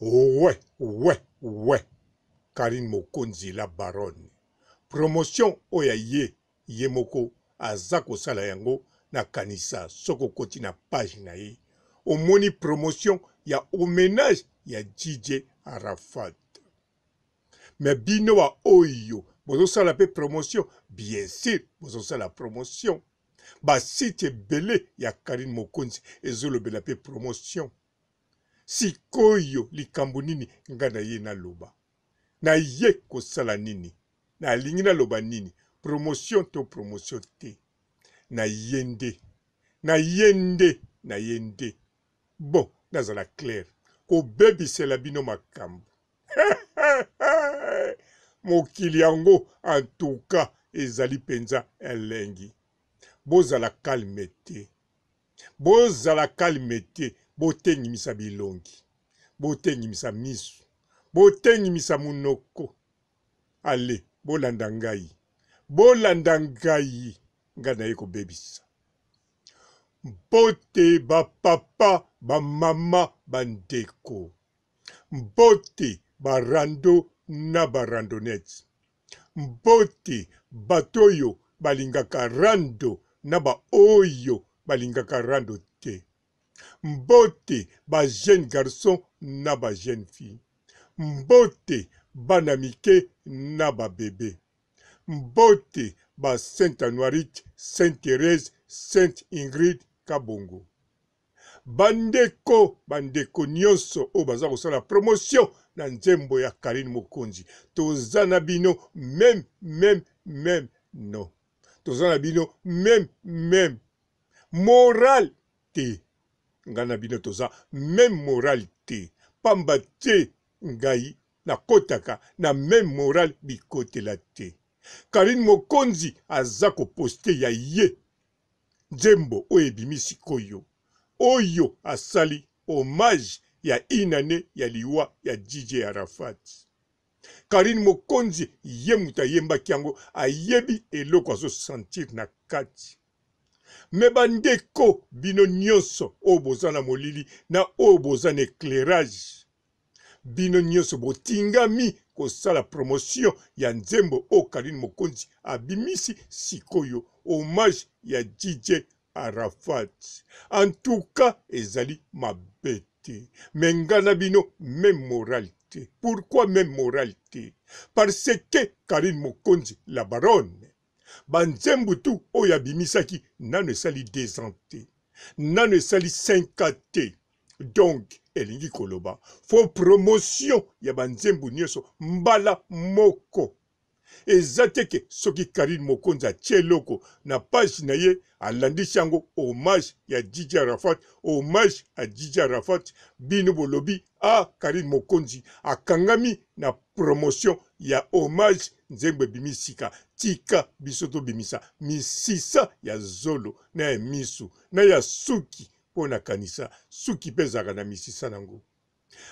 ouais ouais ouais karine mokonzi la baronne promotion oyo ye ye moko aza kosala yango na kanisa soki okoti na page na ye omoni promotion ya homénage ya dj arafat me bino baoyo bozosala mpe promotion bien sur bozosala promotion basite ebele ya karine mokonzi ezolobela mpe promotion sikoyo likambo nini ngai na ye naloba naye kosala nini nalingi naloba nini promotion to promotion te naye nde naye nde naye nde bon nazala claire kobebisela bino makambo mokili yango antuka ezali mpenza elengi bozala kalme te bozala kalme te botengimisa bilongi botengimisa miso botengimisa munoko ale bolanda ngai bolanda ngai ngai naye kobebisa mpo te bapapa bamama bandeko mpo te barando na barandonete mpo te bato oyo balingaka rando na baoyo balingaka rando te mbote bajeune garçon na bajeune fille mbote bana mike na babebe mbote ba sainte anoirite sainte therese sainte ingrid kabongo bandeko bandeko nyonso oyo baza kosala promotion na nzembo ya karine mokonzi toza na bino meme meme meme no toza na bino meme meme moral te ngai na bino toza meme morale te pamba te ngai nakɔtaka na meme morale bikotela te karine mokonzi aza koposte ya ye nzembo oyo ebimi sikoyo oyo asali homage ya inane ya liwa ya dj arafat karine mokonzi ye moto ayembaki yango ayebi eloko azosentir na kati me bandeko bino nyonso oyo boza na molili na oyo boza na éclairage bino nyonso botingami kosala promotion ya nzembo oyo kaline mokonzi abimisi sikoyo homage ya dj arafat antuka ezali mabe te me nga na bino meme morale te pourkui meme morale te parce que karine mokonzi la baronne banzembo tu oyo abimisaki nano esali 2 ans te nano esali 5 ans te donk elingi koloba fo promotion ya banzembo nyonso mbala moko eza teke soki karine mokonzi atie eloko na page na ye alandisi yango homage ya jiji arafat homage ya jiji arafat bino bolobi a ah, karine mokonzi akangami na promotion ya homage nzembo ebimi sika tika biso tobimisa misisa ya zolo na ya misu na ya suki mpo na kanisa suki mpe ezalaka na misisa nango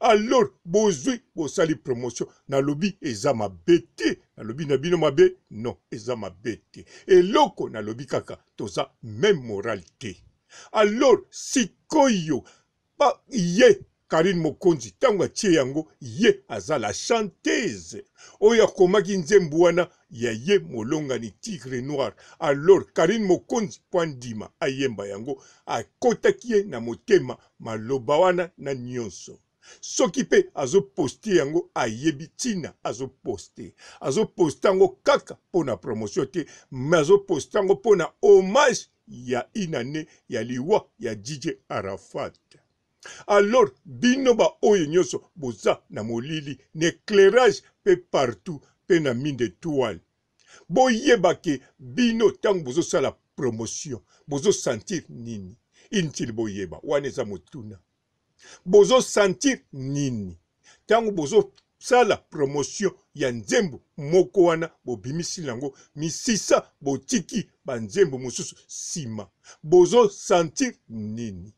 alors bozwi bosali promotion nalobi eza mabe te nalobi na bino mabe non eza mabe te eloko nalobi kaka toza même moral te alors sikoyo ye karine mokonzi ntango atie yango ye aza la chanteuse oyo akomaki nzembo wana ya ye molongani tigre noir alors karine mokonzi mpo andima ayemba yango akotaki ye na motema maloba wana na nyonso soki mpe azoposte yango ayebi ntina azoposte azoposte yango kaka mpo na promotion te me azoposte yango mpo na homage ya inane ya liwa ya dj arafat alors bino baoyo nyonso boza na molili na éclairage mpe partout mpe na mine étoile boyebake bino ntango bozosala promotion bozosentir nini inutile boyeba wana eza motuna bozosentir nini ntango bozosala promotion ya nzembo moko wana bobimisi yango misisa botiki banzembo mosusu nsima bozosentir nini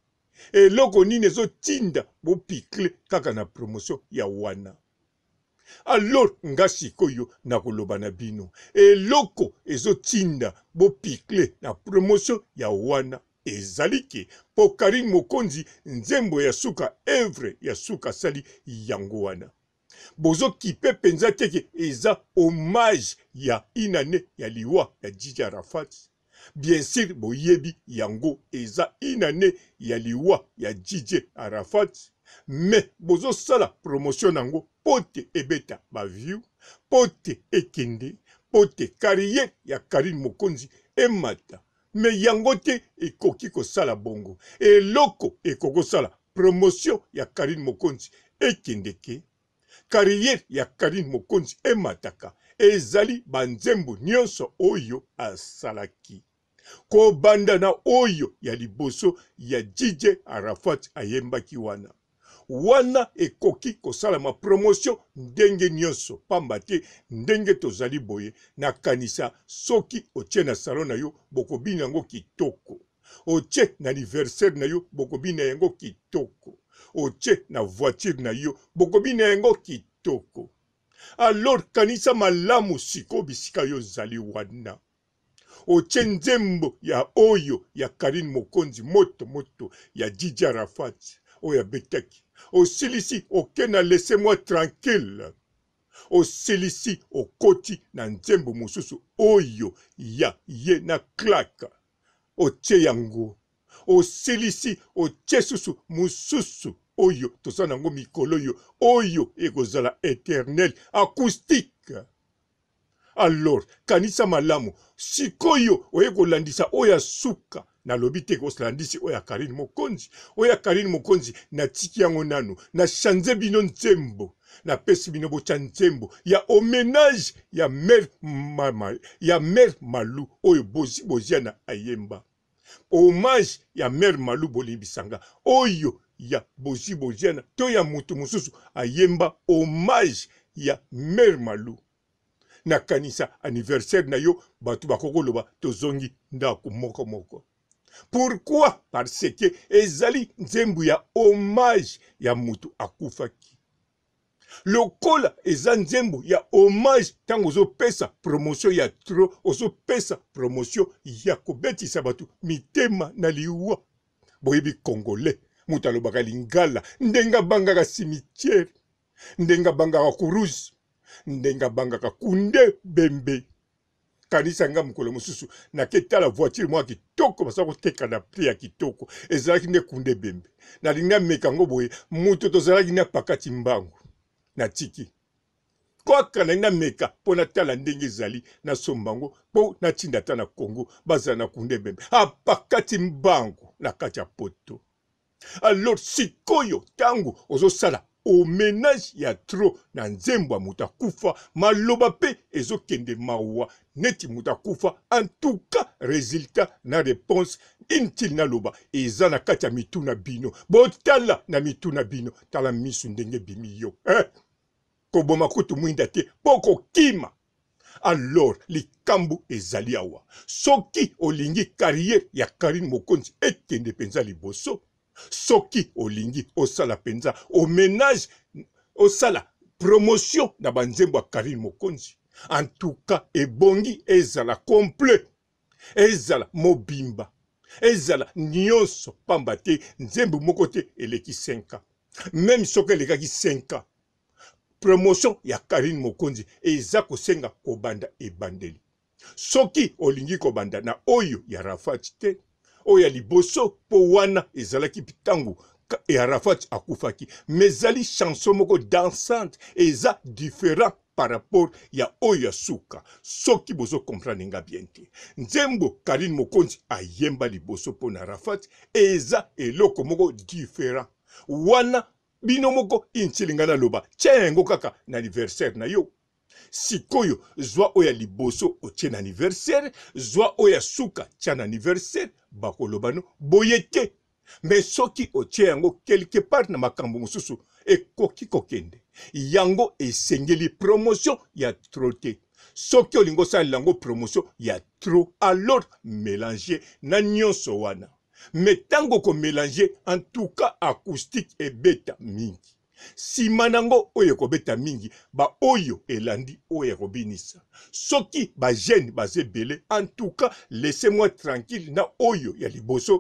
eloko nini ezotinda bopikle kaka na promotion ya wana alor nga sikoyo nakoloba na bino eloko ezotinda bopikle na promotion ya wana ezali ke mpo karim mokonzi nzembo ya suka evre ya suka asali yango wana bozokipe mpenza teke eza homage ya inane ya liwa ya jiji arafati bien sûr boyebi yango eza inane ya liwa ya didie arafat me bozosala promotion nango mpo te ebeta baview mpo te ekende mpo te karriere ya karim mokonzi emata me yango te ekoki kosala bongo eloko ekoki kosala promotion ya karim mokonzi ekendeke karriere ya karim mokonzi emataka ezali banzembo nyonso oyo asalaki kobanda na oyo ya liboso ya dj arafat ayembaki wana wana ekoki kosalama promotion ndenge nyonso pamba te ndenge tozali boye nakanisa soki otie na salon na yo bokobina yango kitoko otie na anniversaire na yo bokobina yango kitoko otie na voiture na yo bokobina yango kitoko alors kanisa malamu sikoyo bisika yo ozali wana otie nzembo ya oyo ya karine mokonzi moto moto ya didi arafat oyo abetaki osilisi oke na lese mwa tranquille osilisi okoti na nzembo mosusu oyo ya ye na klaka otie yango osilisi otie susu mosusu oyo toza nango mikolo oyo oyo ekozala éternel acoustique alors kanisa malamu sikoyo oye kolandisa oyo ya suka nalobi te kolandisi oyo ya karine mokonzi oyo ya karine mokonzi natiki yango nanu nashanze bino nzembo napesi bino botya nzembo ya homenage ya mer mama ya mer malu oyo bozi bozia na ayemba homage ya mer malu bolimbisanga oyo ya bozi bozia na to ya motu mosusu ayemba homage ya mer malu na kanisa anniversaire na yo bato bakoki koloba tozongi ndako moko moko pourkui parce ke ezali nzembo ya hommage ya moto akufaki lokola eza nzembo ya hommage ntango ozopesa promotion ya tro ozopesa promotion ya kobetisa bato mitema na liwa boyebi congolais moto alobaka lingala ndenge abangaka simitiere ndenge abangaka kuruzi ndenge abangaka kunde bembe kanisa nga mokolo mosusu nake tala voiture moko ya kitoko basala koteka na prix ya kitoko ezalaki nde kunde bembe nalingi ameka yango boye moto tozalaki na pakati mbangu natiki kaka nalingi nameka mpo natala ndenge ezali nasomba yango mpo natinda ta na kongo bazala na kunde bembe apakati mbangu na kati ya poto alor sikoyo ntango ozosala omenage ya tro na nzembo ya moto akufa maloba mpe ezokende mawa neti moto akufa antuka resultat na réponse intile naloba eza na kati ya mitu na bino botala na mitu na bino tala misu ndenge ebimi yo eh? koboma kutu mwinda te mpo kokima alors likambo ezali awa soki olingi karriere ya karine mokonzi ekende mpenza liboso soki olingi osala mpenza oménage osala promotion na banzembo ya karine mokonzi en tout cas ebongi ezala complet ezala mobimba ezala nyonso pamba te nzembo moko te eleki 5 ans meme soki elekaki 5 ans promotion ya karine mokonzi eza kosenga kobanda ebandeli soki olingi kobanda na oyo ya rafati te oyo ya liboso mpo wana ezalaki ntango e arafat akufaki me ezali chanson moko dansante eza différent par rapport ya oyo ya suka soki bozokomprane nga bien te nzembo karine mokonzi ayemba liboso mpo na arafat eza eloko moko différent wana bino moko intilinga naloba tya yango kaka na anniversaire na yo sikoyo zwa oyo ya liboso otie na aniversere zwa oyo ya suka tia na aniversere bakoloba no boye te me soki otie yango quelque part na makambo mosusu ekoki kokende yango esengeli promotion ya tro te soki olingi osalela yango promotion ya tro alors mélange na nyonso wana me ntango okomélange en tout cas acoustique ebeta mingi nsima nango oyo ekobeta mingi baoyo elandi oyo ekobinisa soki bagene baza ebele antuka lese mwa tranquille na oyo ya liboso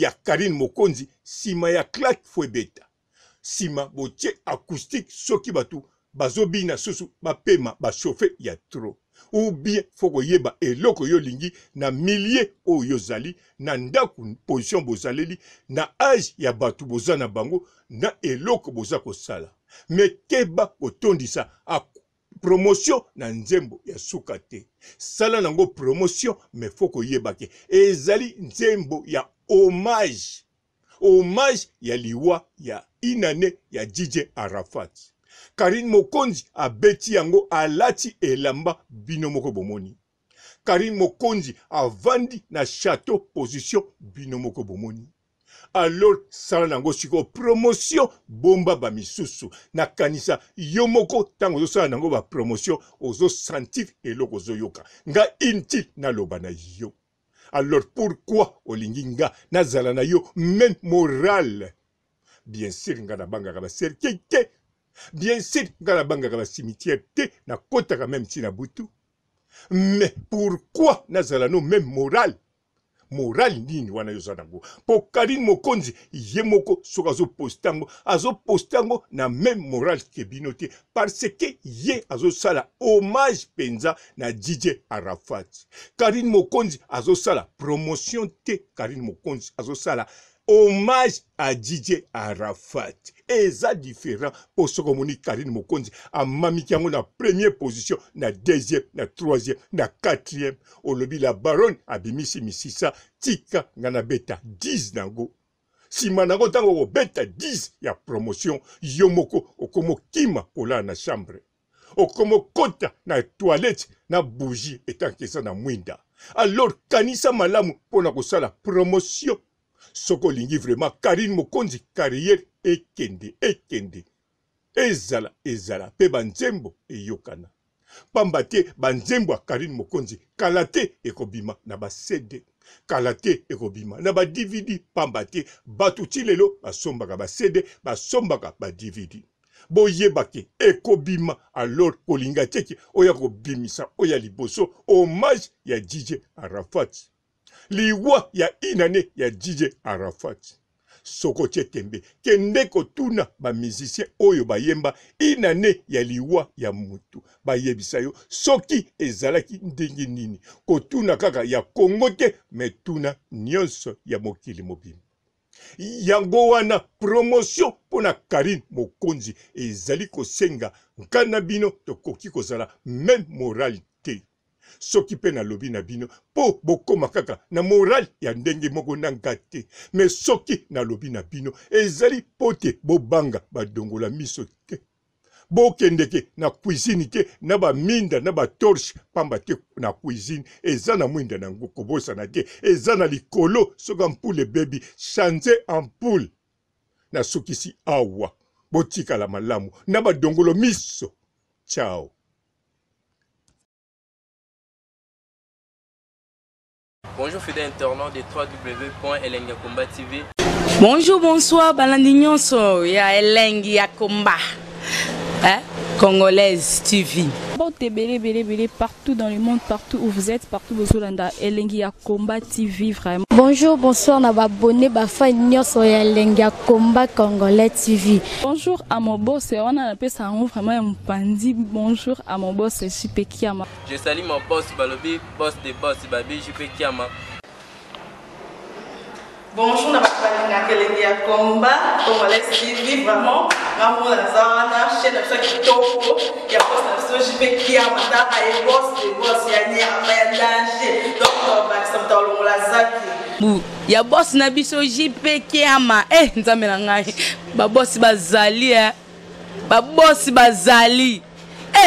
ya karine mokonzi nsima ya clake fo ebeta nsima botie acoustique soki bato bazobina susu bapema bashofe ya trop ubien fo koyeba eloko oyo olingi na milie oyo ozali na ndako position bozaleli na age ya bato boza na bango na eloko boza kosala me keba kotondisa promotion na nzembo ya suka te sala nango promotion me fo koyeba ke ezali nzembo ya homage homage ya liwa ya inane ya jije arafat karine mokonzi abeti yango alati elamba bino moko bomoni karine mokonzi avandi na chateau position bino moko bomoni alors sala nango sikoyo promotion bomba bamisusu nakanisa yo moko ntango ozosala nango bapromotion ozosentir eloko ozoyoka nga intile naloba na yo alors pourkui olingi nga nazala na yo meme morale bien sûr nga nabangaka baserkeke bien sûr nga nabangaka basimitiere te nakɔtaka meme ntina butu mais pourquoi nazala no meme morale morale nini wana yozwa nango mpo karine mokonzi ye moko soki azoposte yango azoposte yango na meme morale ke bino te parce ke ye azosala hommage mpenza na didie arafat karine mokonzi azosala promotion te karine mokonzi azosala hommage à dj arafat eza différent mpo oh, soko omoni karine mokonzi amamiki yango na première position na deuxième na troisième na quatrième olobi la baronne abimisi misisa tika ngai nabeta 10 nango nsima nango ntango kobeta 10 ya promotion yo moko okomi okima kolala na chambre okomi okota na toilette na bougie etankesa na mwinda alors kanisa malamu mpo na kosala promotion soki olingi vraiment karine mokonzi karriere ekende ekende ezala ezala mpe banzembo eyokana pamba te banzembo ya karine mokonzi kala te ekobima na basede kala te ekobima na badividi pamba te bato ti lelo basombaka basede basombaka badividi boyebake ekobima alors kolinga teke oya kobimisa oyo ya liboso homage ya dj arafat liwa ya inane ya dj arafat soko tie tembe kende kotuna bamizisien oyo bayemba inane ya liwa ya mutu bayebisa yo soki ezalaki ndenge nini kotuna kaka ya kongo te me tuna nyonso ya mokili mobimba yango wana promotion mpo na karine mokonzi ezali kosenga nkana bino tokoki kozala meme morale soki mpe nalobi na bino mpo bokóma kaka na morale ya ndenge moko nanga te me soki nalobi na bino ezali mpo te bobanga badongola miso te bokendeke na cuisine te na baminda na batorshe pamba te na cuisine eza na mwinda na yango kobosana te eza na likolo soki ampule ebebi chanze ampule nasukisi awa botikala malamu na badongolo miso chao Bonjour fidèle internaute de www.elengiakomba TV. Bonjour, bonsoir, balandignon so, ya Hein? Congolaise TV. porte ebele ebele ebele partout dans le monde partout où vous êtes partout bozolanda elengi ya combat tv vraiment bonjour bonsoir na babone bafan nyonso ya elengi ya combat congolais tv bonjour à mon boss wana napesa yango vraiment ya mopandi bonjour à mon boss jupe kiama je sali mon boss balobi boss de boss babi jupe kiama bonjour na bato balingaka elenge ya combat congolais tv vraiment ngambo naza wana chaîne na biso ya kitoko opekiamata ayebose bose ya nyama ya danger donc bakisa moto alongola zaki ya bosi na biso jipekiama e eh, nzambe na ngai babosi bazali e eh. babosi bazali e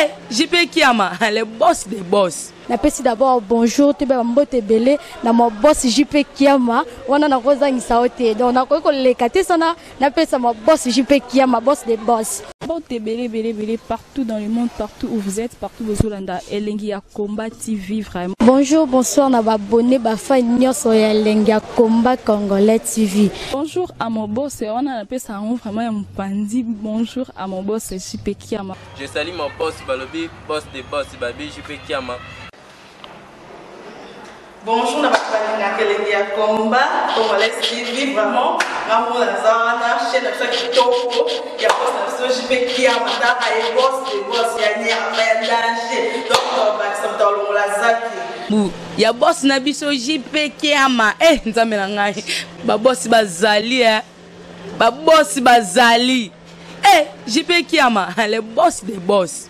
eh, jipekiama le bos de bos napesi d'abord bonjour toyeba bambote ebele na mabosi jp kiama wana nakozangisa yo te donc nakoki koleka te sana napesa mabosi jp kiama bos de bos bote belebelebele partout dans le monde partout où vous êtes partout bozolanda elengi ya combat tv vraiment bonjour bonsoir na babone bafani nyonso ya elengi ya combat congolais tv bonjour à mon boss wana napesa yango vraiment ya mopanzi bonjour à mon boss jupe kiama je sali mon boss balobi boss de boss babi jupe kiama bonjour na bato balinga kelenge ya komba congolais tv vraiment ngambo naza wana chaine na biso ya kitoko ya bose na biso jp kia mataka ye bose de bose ya nyama ya danger donc bakisa moto alongola zaki ya bosi na biso jp kiama e eh, nzambe na ngai babosi bazali e eh. babosi bazali e eh, jp kiama le boss de boss